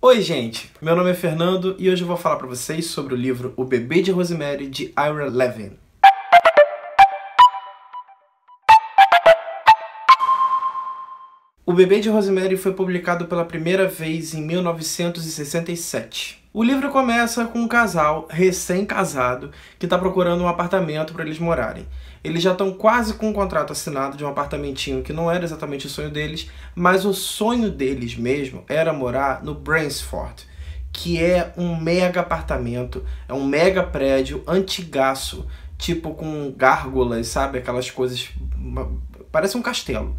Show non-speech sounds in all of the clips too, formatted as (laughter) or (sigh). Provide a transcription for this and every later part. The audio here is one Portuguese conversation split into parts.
Oi, gente! Meu nome é Fernando e hoje eu vou falar para vocês sobre o livro O Bebê de Rosemary de Ira Levin. O Bebê de Rosemary foi publicado pela primeira vez em 1967. O livro começa com um casal recém-casado que está procurando um apartamento para eles morarem. Eles já estão quase com um contrato assinado de um apartamentinho que não era exatamente o sonho deles, mas o sonho deles mesmo era morar no Brainsford, que é um mega apartamento, é um mega prédio antigaço, tipo com gárgulas, sabe? Aquelas coisas. Parece um castelo.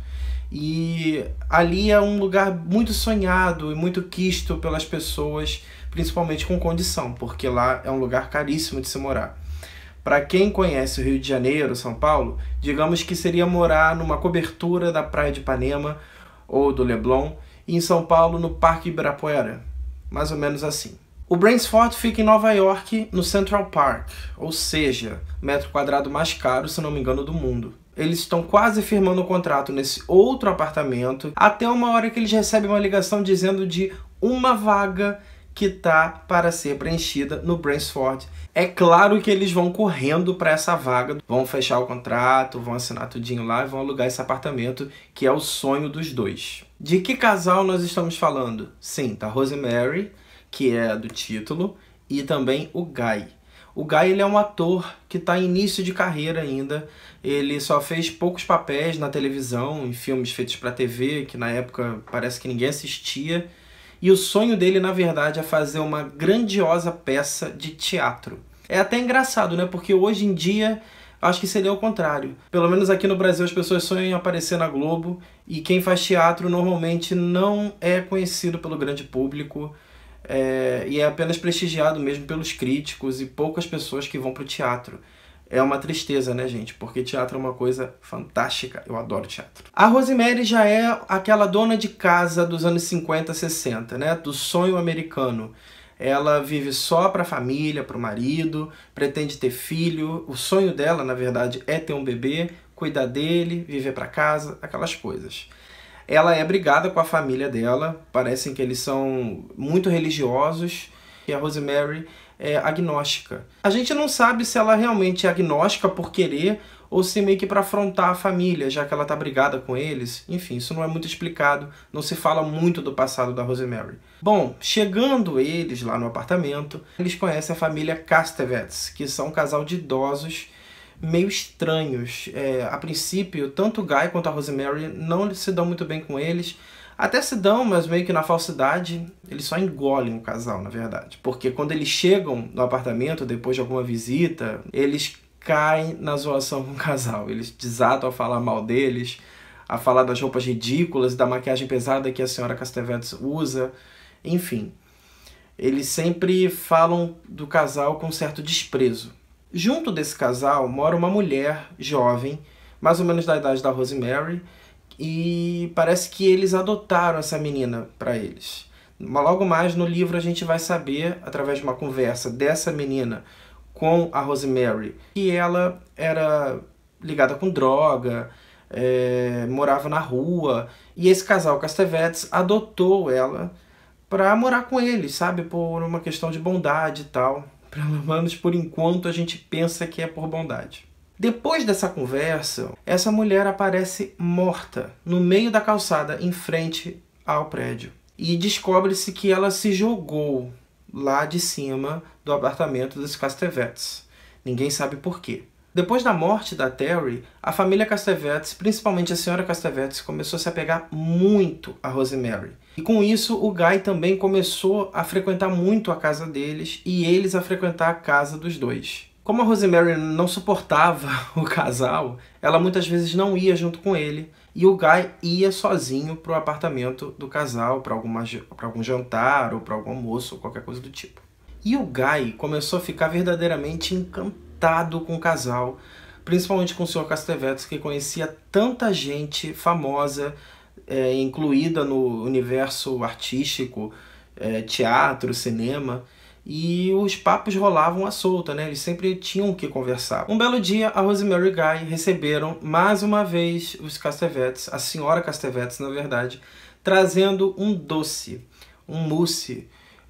E ali é um lugar muito sonhado e muito quisto pelas pessoas, principalmente com condição, porque lá é um lugar caríssimo de se morar. Para quem conhece o Rio de Janeiro, São Paulo, digamos que seria morar numa cobertura da Praia de Ipanema ou do Leblon, e em São Paulo no Parque Ibirapuera. Mais ou menos assim. O Brainsport fica em Nova York, no Central Park, ou seja, metro quadrado mais caro, se não me engano, do mundo. Eles estão quase firmando o contrato nesse outro apartamento, até uma hora que eles recebem uma ligação dizendo de uma vaga que está para ser preenchida no Bransford. É claro que eles vão correndo para essa vaga, vão fechar o contrato, vão assinar tudinho lá e vão alugar esse apartamento, que é o sonho dos dois. De que casal nós estamos falando? Sim, tá Rosemary, que é do título, e também o Guy. O Guy ele é um ator que está em início de carreira ainda, ele só fez poucos papéis na televisão, em filmes feitos para TV, que na época parece que ninguém assistia. E o sonho dele, na verdade, é fazer uma grandiosa peça de teatro. É até engraçado, né? Porque hoje em dia acho que seria o contrário. Pelo menos aqui no Brasil as pessoas sonham em aparecer na Globo e quem faz teatro normalmente não é conhecido pelo grande público é, e é apenas prestigiado mesmo pelos críticos e poucas pessoas que vão para o teatro é uma tristeza, né, gente? Porque teatro é uma coisa fantástica. Eu adoro teatro. A Rosemary já é aquela dona de casa dos anos 50, 60, né? Do sonho americano. Ela vive só para a família, para o marido, pretende ter filho. O sonho dela, na verdade, é ter um bebê, cuidar dele, viver para casa, aquelas coisas. Ela é brigada com a família dela, parecem que eles são muito religiosos. E a Rosemary é, agnóstica. A gente não sabe se ela realmente é agnóstica por querer ou se meio que para afrontar a família, já que ela tá brigada com eles. Enfim, isso não é muito explicado, não se fala muito do passado da Rosemary. Bom, chegando eles lá no apartamento, eles conhecem a família Castevets, que são um casal de idosos meio estranhos. É, a princípio, tanto o Guy quanto a Rosemary não se dão muito bem com eles, até se dão, mas meio que na falsidade, eles só engolem o casal, na verdade. Porque quando eles chegam no apartamento, depois de alguma visita, eles caem na zoação com o casal. Eles desatam a falar mal deles, a falar das roupas ridículas, da maquiagem pesada que a senhora Castevedes usa, enfim. Eles sempre falam do casal com certo desprezo. Junto desse casal mora uma mulher jovem, mais ou menos da idade da Rosemary, e parece que eles adotaram essa menina para eles. Logo mais no livro a gente vai saber, através de uma conversa dessa menina com a Rosemary, que ela era ligada com droga, é, morava na rua, e esse casal Castevetes adotou ela para morar com eles, sabe? Por uma questão de bondade e tal. Pelo menos por enquanto a gente pensa que é por bondade. Depois dessa conversa, essa mulher aparece morta no meio da calçada em frente ao prédio e descobre-se que ela se jogou lá de cima do apartamento dos Castevetes. Ninguém sabe por quê. Depois da morte da Terry, a família Castevetes, principalmente a senhora Castevetes, começou a se apegar muito a Rosemary. E com isso, o Guy também começou a frequentar muito a casa deles e eles a frequentar a casa dos dois. Como a Rosemary não suportava (laughs) o casal, ela muitas vezes não ia junto com ele e o Guy ia sozinho para o apartamento do casal, para algum jantar ou para algum almoço ou qualquer coisa do tipo. E o Guy começou a ficar verdadeiramente encantado com o casal, principalmente com o Sr. Castevetes, que conhecia tanta gente famosa, é, incluída no universo artístico, é, teatro, cinema e os papos rolavam à solta, né? Eles sempre tinham o que conversar. Um belo dia, a Rosemary Guy receberam mais uma vez os Castevetes, a senhora Castevetes, na verdade, trazendo um doce, um mousse,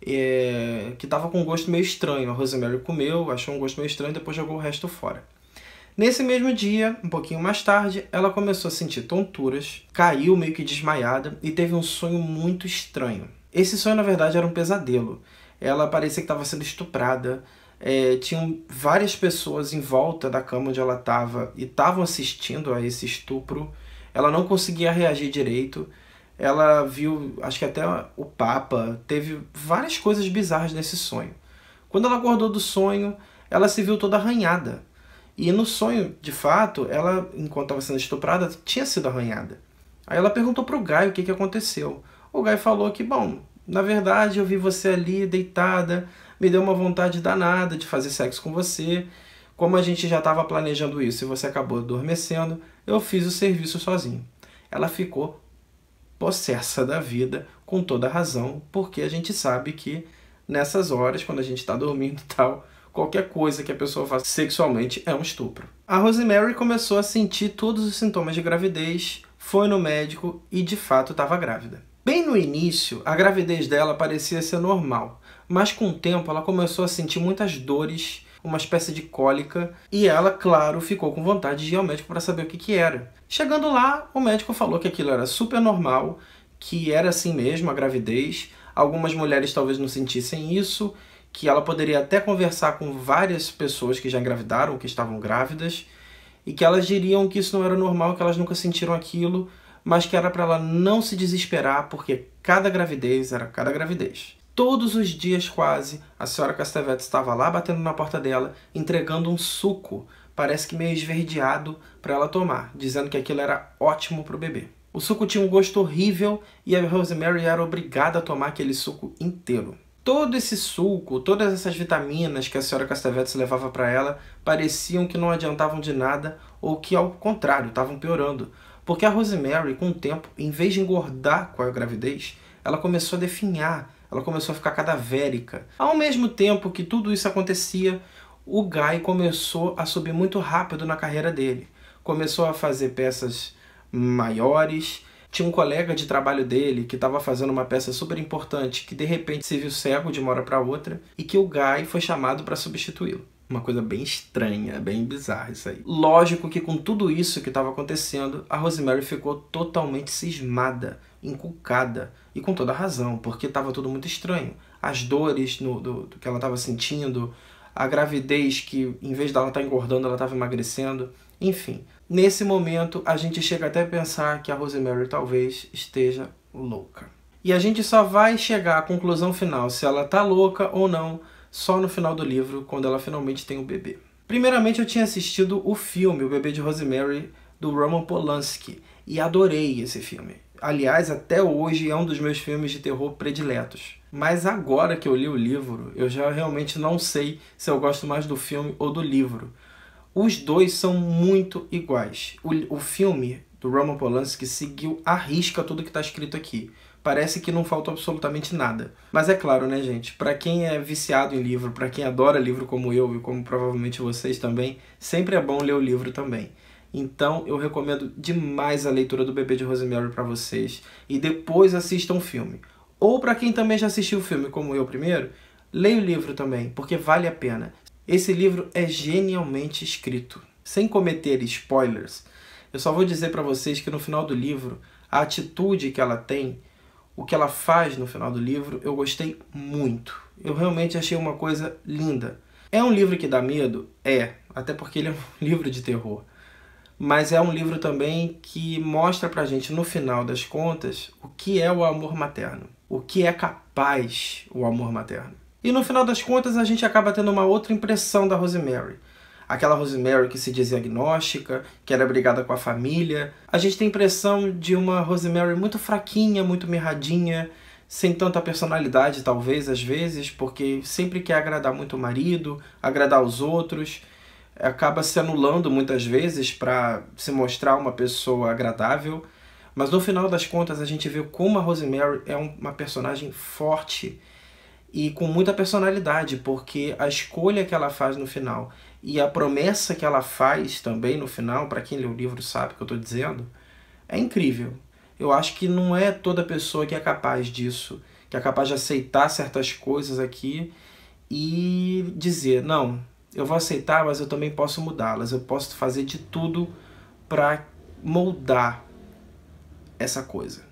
é, que estava com um gosto meio estranho. A Rosemary comeu, achou um gosto meio estranho e depois jogou o resto fora. Nesse mesmo dia, um pouquinho mais tarde, ela começou a sentir tonturas, caiu meio que desmaiada e teve um sonho muito estranho. Esse sonho, na verdade, era um pesadelo ela parecia que estava sendo estuprada. É, tinham várias pessoas em volta da cama onde ela estava e estavam assistindo a esse estupro. Ela não conseguia reagir direito. Ela viu, acho que até o Papa, teve várias coisas bizarras nesse sonho. Quando ela acordou do sonho, ela se viu toda arranhada. E no sonho, de fato, ela, enquanto estava sendo estuprada, tinha sido arranhada. Aí ela perguntou pro Gaio o que, que aconteceu. O Gaio falou que, bom, na verdade, eu vi você ali deitada, me deu uma vontade danada de fazer sexo com você. Como a gente já estava planejando isso e você acabou adormecendo, eu fiz o serviço sozinho. Ela ficou possessa da vida, com toda razão, porque a gente sabe que nessas horas, quando a gente está dormindo e tal, qualquer coisa que a pessoa faça sexualmente é um estupro. A Rosemary começou a sentir todos os sintomas de gravidez, foi no médico e de fato estava grávida no início, a gravidez dela parecia ser normal, mas com o tempo ela começou a sentir muitas dores, uma espécie de cólica, e ela, claro, ficou com vontade de ir ao médico para saber o que, que era. Chegando lá, o médico falou que aquilo era super normal, que era assim mesmo a gravidez. Algumas mulheres talvez não sentissem isso, que ela poderia até conversar com várias pessoas que já engravidaram, que estavam grávidas, e que elas diriam que isso não era normal, que elas nunca sentiram aquilo, mas que era para ela não se desesperar, porque cada gravidez era cada gravidez. Todos os dias, quase, a senhora Castavete estava lá batendo na porta dela, entregando um suco, parece que meio esverdeado, para ela tomar, dizendo que aquilo era ótimo para o bebê. O suco tinha um gosto horrível e a Rosemary era obrigada a tomar aquele suco inteiro. Todo esse suco, todas essas vitaminas que a senhora Castavetes levava para ela pareciam que não adiantavam de nada ou que, ao contrário, estavam piorando, porque a Rosemary, com o tempo, em vez de engordar com a gravidez, ela começou a definhar, ela começou a ficar cadavérica. Ao mesmo tempo que tudo isso acontecia, o Guy começou a subir muito rápido na carreira dele. Começou a fazer peças maiores. Tinha um colega de trabalho dele que estava fazendo uma peça super importante que de repente se viu cego de uma hora para outra e que o Guy foi chamado para substituí-lo. Uma coisa bem estranha, bem bizarra isso aí. Lógico que com tudo isso que estava acontecendo, a Rosemary ficou totalmente cismada, inculcada, e com toda razão, porque estava tudo muito estranho. As dores no, do, do que ela estava sentindo, a gravidez que, em vez dela estar tá engordando, ela estava emagrecendo, enfim. Nesse momento, a gente chega até a pensar que a Rosemary talvez esteja louca. E a gente só vai chegar à conclusão final se ela tá louca ou não só no final do livro, quando ela finalmente tem o bebê. Primeiramente, eu tinha assistido o filme O Bebê de Rosemary, do Roman Polanski, e adorei esse filme. Aliás, até hoje é um dos meus filmes de terror prediletos. Mas agora que eu li o livro, eu já realmente não sei se eu gosto mais do filme ou do livro. Os dois são muito iguais. O, o filme do Roman Polanski seguiu à risca tudo que está escrito aqui parece que não falta absolutamente nada. Mas é claro, né, gente? Para quem é viciado em livro, para quem adora livro como eu e como provavelmente vocês também, sempre é bom ler o livro também. Então, eu recomendo demais a leitura do Bebê de Rosemary para vocês e depois assistam o filme. Ou para quem também já assistiu o filme como eu primeiro, leia o livro também, porque vale a pena. Esse livro é genialmente escrito, sem cometer spoilers. Eu só vou dizer para vocês que no final do livro, a atitude que ela tem o que ela faz no final do livro, eu gostei muito. Eu realmente achei uma coisa linda. É um livro que dá medo? É, até porque ele é um (laughs) livro de terror. Mas é um livro também que mostra pra gente, no final das contas, o que é o amor materno. O que é capaz o amor materno. E no final das contas, a gente acaba tendo uma outra impressão da Rosemary aquela Rosemary que se dizia agnóstica, que era brigada com a família. A gente tem a impressão de uma Rosemary muito fraquinha, muito mirradinha, sem tanta personalidade, talvez, às vezes, porque sempre quer agradar muito o marido, agradar os outros, acaba se anulando muitas vezes para se mostrar uma pessoa agradável. Mas no final das contas, a gente vê como a Rosemary é uma personagem forte e com muita personalidade, porque a escolha que ela faz no final e a promessa que ela faz também no final, para quem lê o livro sabe o que eu estou dizendo, é incrível. Eu acho que não é toda pessoa que é capaz disso, que é capaz de aceitar certas coisas aqui e dizer: não, eu vou aceitar, mas eu também posso mudá-las. Eu posso fazer de tudo para moldar essa coisa.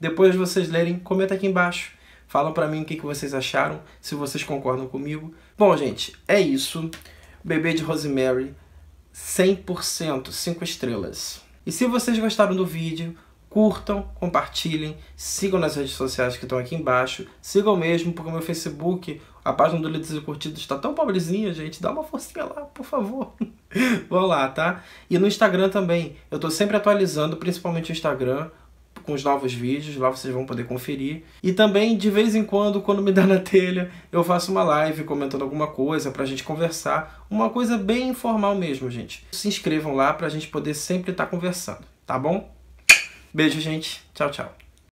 Depois de vocês lerem, comenta aqui embaixo. Falam para mim o que vocês acharam, se vocês concordam comigo. Bom, gente, é isso. Bebê de Rosemary 100%, 5 estrelas. E se vocês gostaram do vídeo, curtam, compartilhem, sigam nas redes sociais que estão aqui embaixo, sigam mesmo, porque o meu Facebook, a página do Líderes e Curtidos está tão pobrezinha, gente, dá uma forcinha lá, por favor. (laughs) Vou lá, tá? E no Instagram também, eu estou sempre atualizando, principalmente o Instagram, com os novos vídeos, lá vocês vão poder conferir. E também, de vez em quando, quando me dá na telha, eu faço uma live comentando alguma coisa pra gente conversar. Uma coisa bem informal mesmo, gente. Se inscrevam lá pra gente poder sempre estar tá conversando, tá bom? Beijo, gente. Tchau, tchau.